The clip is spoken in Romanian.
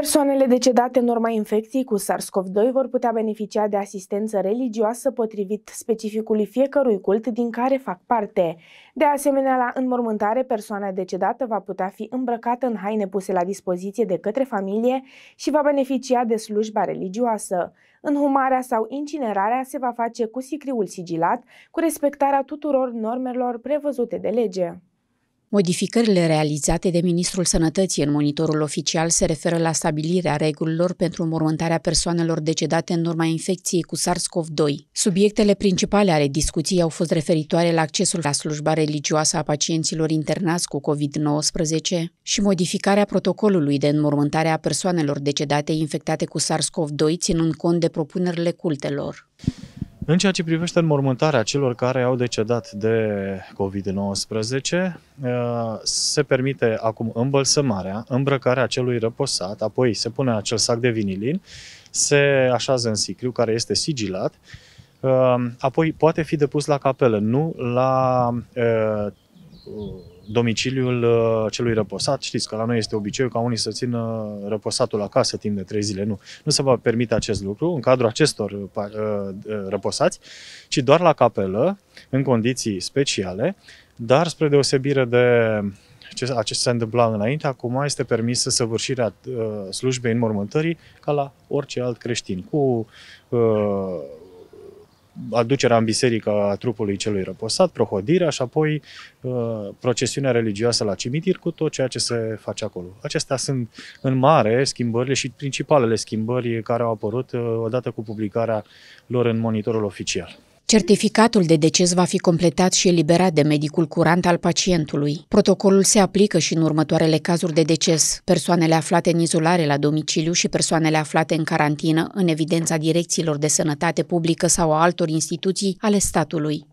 Persoanele decedate în urma infecției cu SARS-CoV-2 vor putea beneficia de asistență religioasă potrivit specificului fiecărui cult din care fac parte. De asemenea, la înmormântare, persoana decedată va putea fi îmbrăcată în haine puse la dispoziție de către familie și va beneficia de slujba religioasă. Înhumarea sau incinerarea se va face cu sicriul sigilat, cu respectarea tuturor normelor prevăzute de lege. Modificările realizate de Ministrul Sănătății în monitorul oficial se referă la stabilirea regulilor pentru mormântarea persoanelor decedate în urma infecției cu SARS-CoV-2. Subiectele principale ale discuției au fost referitoare la accesul la slujba religioasă a pacienților internați cu COVID-19 și modificarea protocolului de înmormântare a persoanelor decedate infectate cu SARS-CoV-2, ținând cont de propunerile cultelor. În ceea ce privește înmormântarea celor care au decedat de COVID-19, uh, se permite acum îmbălsămarea, îmbrăcarea celui răposat, apoi se pune acel sac de vinilin, se așează în sicriu care este sigilat, uh, apoi poate fi depus la capelă, nu la uh, domiciliul uh, celui răposat. Știți că la noi este obiceiul ca unii să țină răposatul acasă timp de trei zile. Nu, nu se va permite acest lucru în cadrul acestor uh, uh, răposați, ci doar la capelă, în condiții speciale, dar spre deosebire de ce, ce se întâmpla înainte, acum este permisă săvârșirea slujbei în mormântării ca la orice alt creștin, cu aducerea în biserică a trupului celui răposat, prohodirea și apoi uh, procesiunea religioasă la cimitir cu tot ceea ce se face acolo. Acestea sunt în mare schimbările și principalele schimbări care au apărut uh, odată cu publicarea lor în monitorul oficial. Certificatul de deces va fi completat și eliberat de medicul curant al pacientului. Protocolul se aplică și în următoarele cazuri de deces, persoanele aflate în izolare la domiciliu și persoanele aflate în carantină, în evidența direcțiilor de sănătate publică sau a altor instituții ale statului.